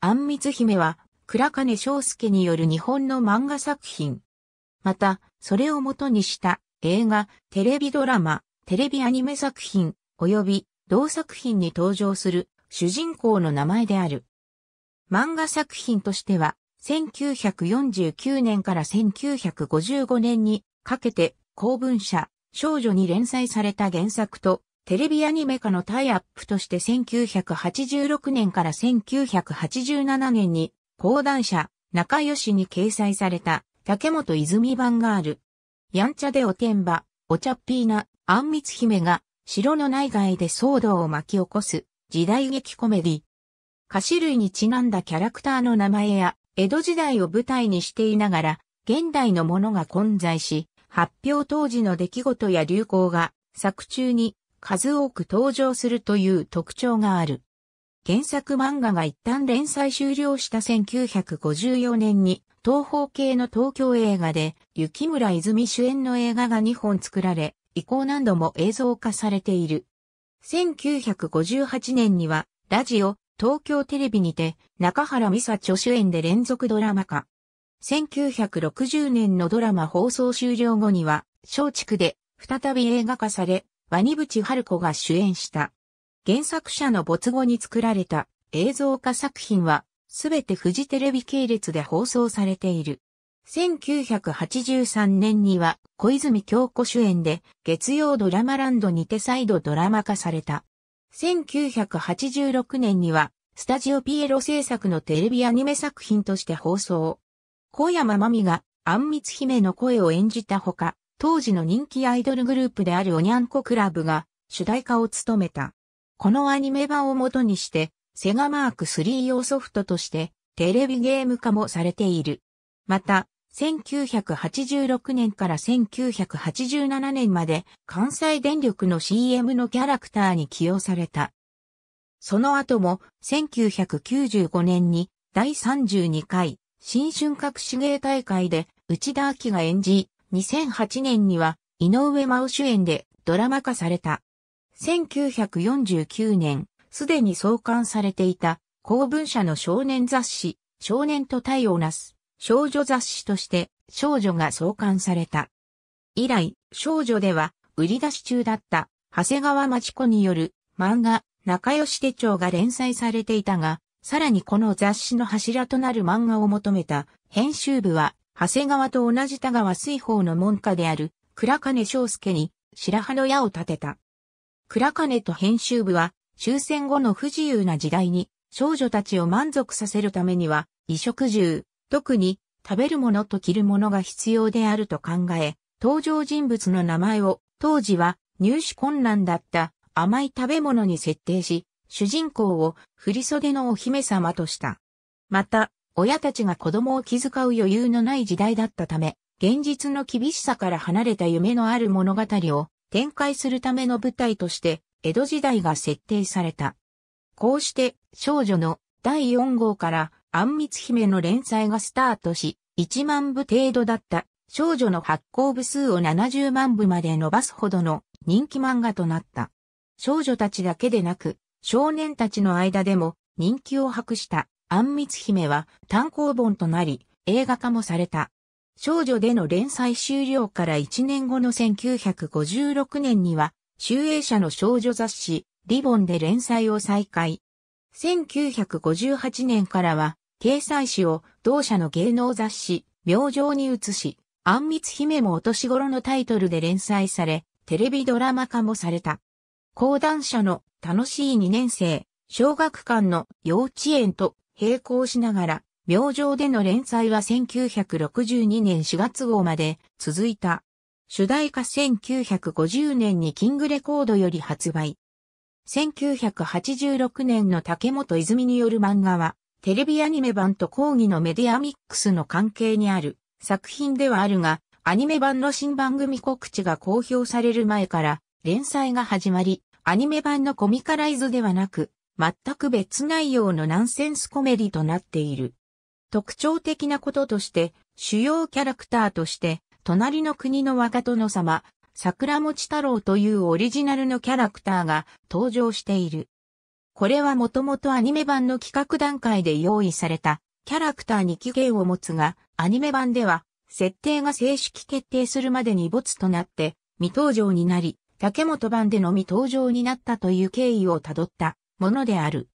あんみつ姫は、倉金章介による日本の漫画作品。また、それを元にした映画、テレビドラマ、テレビアニメ作品、及び同作品に登場する主人公の名前である。漫画作品としては、1949年から1955年にかけて公文社、少女に連載された原作とテレビアニメ化のタイアップとして1986年から1987年に、講談社、仲良しに掲載された、竹本泉版がある。やんちゃでおてんば、お茶っぴーな、あんみつ姫が、城の内外で騒動を巻き起こす、時代劇コメディ。歌詞類にちなんだキャラクターの名前や、江戸時代を舞台にしていながら、現代のものが混在し、発表当時の出来事や流行が、作中に数多く登場するという特徴がある。原作漫画が一旦連載終了した1954年に東方系の東京映画で雪村泉主演の映画が2本作られ、以降何度も映像化されている。1958年にはラジオ、東京テレビにて中原美沙著主演で連続ドラマ化。1960年のドラマ放送終了後には、松竹で再び映画化され、ワニブチハルコが主演した。原作者の没後に作られた映像化作品は、すべてフジテレビ系列で放送されている。1983年には小泉京子主演で月曜ドラマランドにて再度ドラマ化された。1986年にはスタジオピエロ制作のテレビアニメ作品として放送。小山真美が安密姫の声を演じたほか、当時の人気アイドルグループであるおにゃんこクラブが主題歌を務めた。このアニメ版を元にして、セガマーク3用ソフトとしてテレビゲーム化もされている。また、1986年から1987年まで関西電力の CM のキャラクターに起用された。その後も1995年に第32回新春隠し芸大会で内田明が演じ、2008年には井上真央主演でドラマ化された。1949年、すでに創刊されていた公文社の少年雑誌、少年と対応なす少女雑誌として少女が創刊された。以来、少女では売り出し中だった長谷川町子による漫画仲良し手帳が連載されていたが、さらにこの雑誌の柱となる漫画を求めた編集部は長谷川と同じ田川水宝の門下である倉金章介に白羽の矢を立てた。倉金と編集部は終戦後の不自由な時代に少女たちを満足させるためには衣食住、特に食べるものと着るものが必要であると考え、登場人物の名前を当時は入手困難だった甘い食べ物に設定し、主人公を振袖のお姫様とした。また、親たちが子供を気遣う余裕のない時代だったため、現実の厳しさから離れた夢のある物語を展開するための舞台として、江戸時代が設定された。こうして、少女の第4号から、あんみつ姫の連載がスタートし、1万部程度だった少女の発行部数を70万部まで伸ばすほどの人気漫画となった。少女たちだけでなく、少年たちの間でも人気を博した。安密姫は単行本となり映画化もされた。少女での連載終了から1年後の1956年には、集英社の少女雑誌、リボンで連載を再開。1958年からは、掲載誌を同社の芸能雑誌、明星に移し、あんみつ姫もお年頃のタイトルで連載され、テレビドラマ化もされた。講談社の楽しい2年生、小学館の幼稚園と並行しながら、明星での連載は1962年4月号まで続いた。主題歌1950年にキングレコードより発売。1986年の竹本泉による漫画は、テレビアニメ版と講義のメディアミックスの関係にある作品ではあるが、アニメ版の新番組告知が公表される前から連載が始まり、アニメ版のコミカライズではなく、全く別内容のナンセンスコメディとなっている。特徴的なこととして、主要キャラクターとして、隣の国の若殿様、桜餅太郎というオリジナルのキャラクターが登場している。これはもともとアニメ版の企画段階で用意されたキャラクターに期限を持つが、アニメ版では設定が正式決定するまでに没となって未登場になり、竹本版での未登場になったという経緯をたどったものである。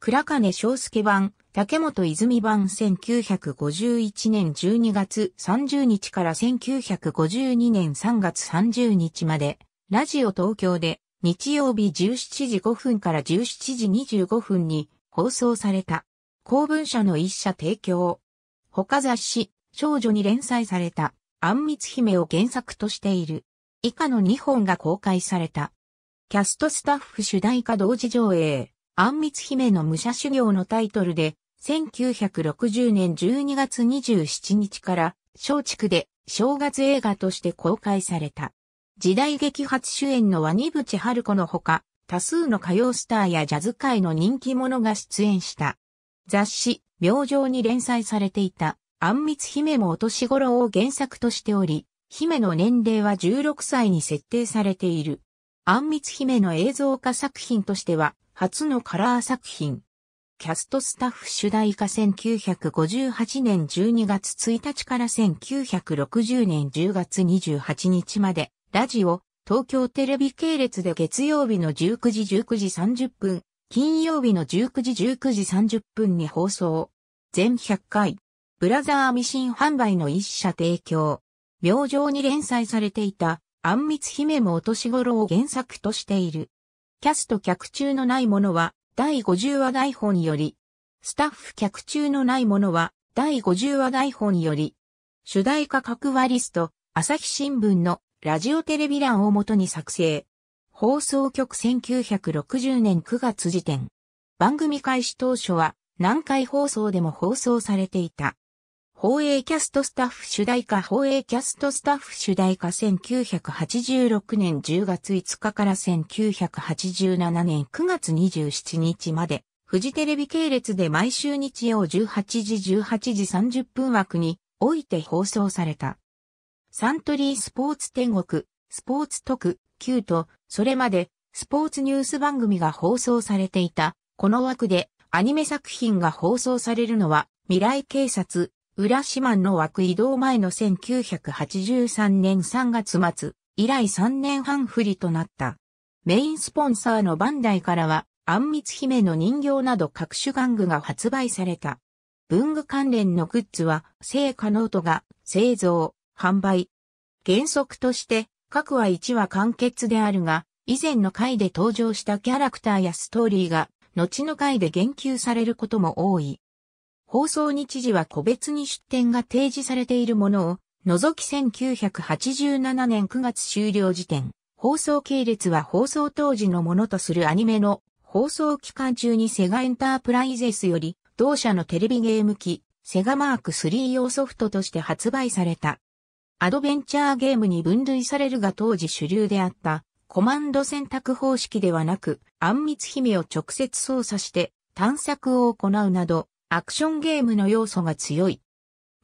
倉金章介版、竹本泉版1951年12月30日から1952年3月30日まで、ラジオ東京で日曜日17時5分から17時25分に放送された。公文社の一社提供。他雑誌、少女に連載された、あんみつ姫を原作としている。以下の2本が公開された。キャストスタッフ主題歌同時上映、あんみつ姫の武者修行のタイトルで、1960年12月27日から、小畜で正月映画として公開された。時代劇初主演のワニブチハルコのほか、多数の歌謡スターやジャズ界の人気者が出演した。雑誌、明星に連載されていた、あんみつ姫もお年頃を原作としており、姫の年齢は16歳に設定されている。あんみつ姫の映像化作品としては、初のカラー作品。キャストスタッフ主題歌1958年12月1日から1960年10月28日まで、ラジオ、東京テレビ系列で月曜日の19時19時30分、金曜日の19時19時30分に放送。全100回。ブラザーミシン販売の一社提供。明星に連載されていたあんみつ姫もお年頃を原作としている。キャスト客中のないものは、第50話台本より。スタッフ客中のないものは、第50話台本より。主題歌各割リスト、朝日新聞のラジオテレビ欄をもとに作成。放送局1960年9月時点。番組開始当初は、何回放送でも放送されていた。放映キャストスタッフ主題歌放映キャストスタッフ主題歌1986年10月5日から1987年9月27日まで、フジテレビ系列で毎週日曜18時18時30分枠において放送された。サントリースポーツ天国、スポーツ特、Q と、それまでスポーツニュース番組が放送されていた、この枠でアニメ作品が放送されるのは未来警察、浦島の枠移動前の1983年3月末、以来3年半不利となった。メインスポンサーのバンダイからは、あんみつ姫の人形など各種玩具が発売された。文具関連のグッズは、成果ノートが製造、販売。原則として、各話1話完結であるが、以前の回で登場したキャラクターやストーリーが、後の回で言及されることも多い。放送日時は個別に出展が提示されているものを、除き1987年9月終了時点、放送系列は放送当時のものとするアニメの放送期間中にセガエンタープライゼスより同社のテレビゲーム機セガマーク3用ソフトとして発売された。アドベンチャーゲームに分類されるが当時主流であったコマンド選択方式ではなく、暗密姫を直接操作して探索を行うなど、アクションゲームの要素が強い。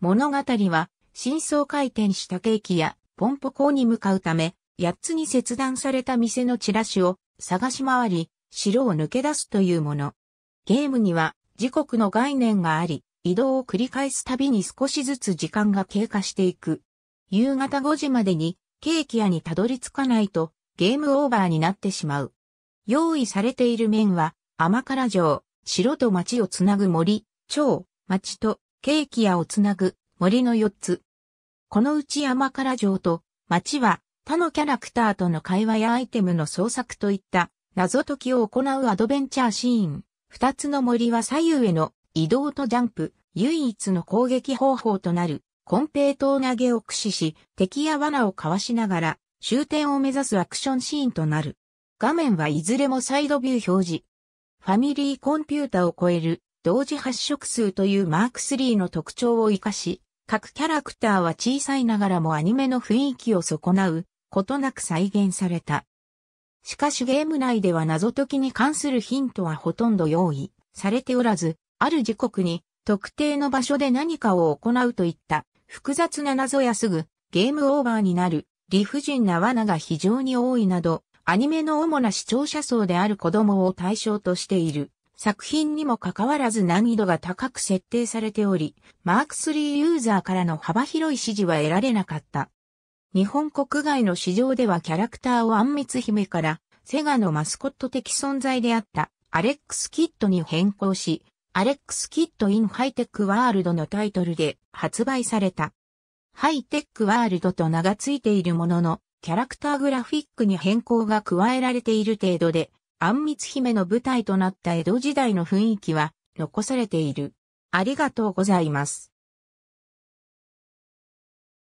物語は、真相回転したケーキやポンポ港に向かうため、8つに切断された店のチラシを探し回り、城を抜け出すというもの。ゲームには時刻の概念があり、移動を繰り返すたびに少しずつ時間が経過していく。夕方5時までにケーキ屋にたどり着かないとゲームオーバーになってしまう。用意されている面は甘辛城、城と町をつなぐ森、町、町とケーキ屋をつなぐ森の4つ。このうち山から城と町は他のキャラクターとの会話やアイテムの創作といった謎解きを行うアドベンチャーシーン。2つの森は左右への移動とジャンプ、唯一の攻撃方法となるコンペイト投げを駆使し、敵や罠をかわしながら終点を目指すアクションシーンとなる。画面はいずれもサイドビュー表示。ファミリーコンピュータを超える同時発色数というマーク3の特徴を活かし、各キャラクターは小さいながらもアニメの雰囲気を損なうことなく再現された。しかしゲーム内では謎解きに関するヒントはほとんど用意されておらず、ある時刻に特定の場所で何かを行うといった複雑な謎やすぐゲームオーバーになる理不尽な罠が非常に多いなど、アニメの主な視聴者層である子供を対象としている。作品にもかかわらず難易度が高く設定されており、マーク3ユーザーからの幅広い支持は得られなかった。日本国外の市場ではキャラクターをあんみつ姫から、セガのマスコット的存在であったアレックス・キッドに変更し、アレックス・キッド・イン・ハイテック・ワールドのタイトルで発売された。ハイテック・ワールドと名が付いているものの、キャラクターグラフィックに変更が加えられている程度で、みつ姫の舞台となった江戸時代の雰囲気は残されている。ありがとうございます。